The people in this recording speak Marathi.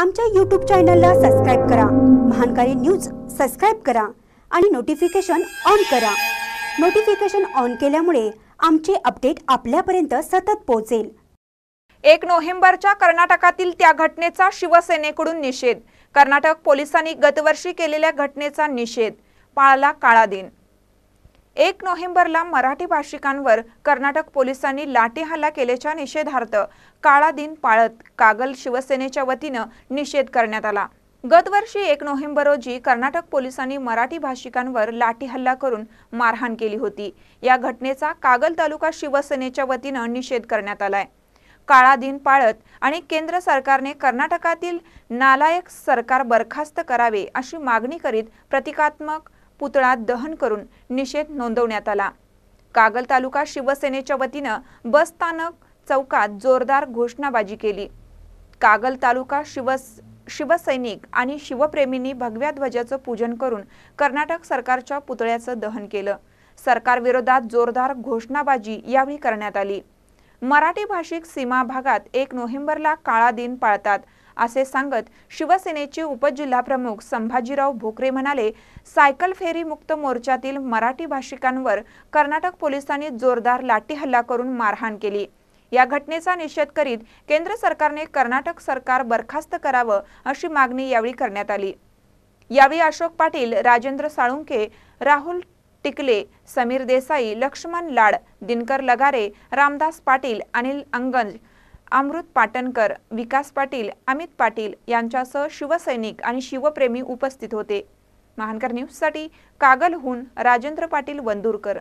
आमच्या यूट्यूब चॅनलला सबस्क्राईब करा महानकारी न्यूज सबस्क्राईब करा आणि नोटिफिकेशन ऑन करा नोटिफिकेशन ऑन केल्यामुळे आमचे अपडेट आपल्यापर्यंत सतत पोहोचेल एक नोव्हेंबरच्या कर्नाटकातील त्या घटनेचा शिवसेनेकडून निषेध कर्नाटक पोलिसांनी गतवर्षी केलेल्या घटनेचा निषेध पाळला काळा दिन एक नोव्हेंबरला मराठी भाषिकांवर कर्नाटक पोलिसांनी हल्ला केल्याच्या निषेधार्थ काळा दिन पाळत कागल शिवसेनेच्या वतीनं निषेध करण्यात आला गतवर्षी एक नोव्हेंबर रोजी कर्नाटक पोलिसांनी मराठी भाषिकांवर हल्ला करून मारहाण केली होती या घटनेचा कागल तालुका शिवसेनेच्या वतीनं निषेध करण्यात आलाय काळा दिन पाळत आणि केंद्र सरकारने कर्नाटकातील नालायक सरकार बरखास्त करावे अशी मागणी करीत प्रतिकात्मक पुतळात दहन करून निषेध नोंदवण्यात आला कागल तालुका शिवसेनेच्या वतीनं बस स्थानक चौकात जोरदार घोषणाबाजी केली कागल तालुका शिव शिवसैनिक आणि शिवप्रेमींनी भगव्या ध्वजाचं पूजन करून कर्नाटक सरकारच्या पुतळ्याचं दहन केलं सरकारविरोधात जोरदार घोषणाबाजी यावेळी करण्यात आली मराठी भाषिक सीमा भागात एक नोव्हेंबरला काळा दिन पाळतात असे सांगत शिवसेनेचे उपजिल्हाप्रमुख संभाजीराव भोकरे म्हणाले सायकल फेरी मुक्त मोर्चातील मराठी भाषिकांवर कर्नाटक पोलिसांनी जोरदार हल्ला करून मारहाण केली या घटनेचा निषेध करीत केंद्र सरकारने कर्नाटक सरकार बरखास्त करावं अशी मागणी यावेळी करण्यात आली यावेळी अशोक पाटील राजेंद्र साळुंके राहुल टिकले समीर देसाई लक्ष्मण लाड दिनकर लगारे रामदास पाटील अनिल अंगंज अमृत पाटणकर विकास पाटील अमित पाटील यांच्यासह शिवसैनिक आणि शिवप्रेमी उपस्थित होते महानकर न्यूजसाठी कागलहून राजेंद्र पाटील वंदूरकर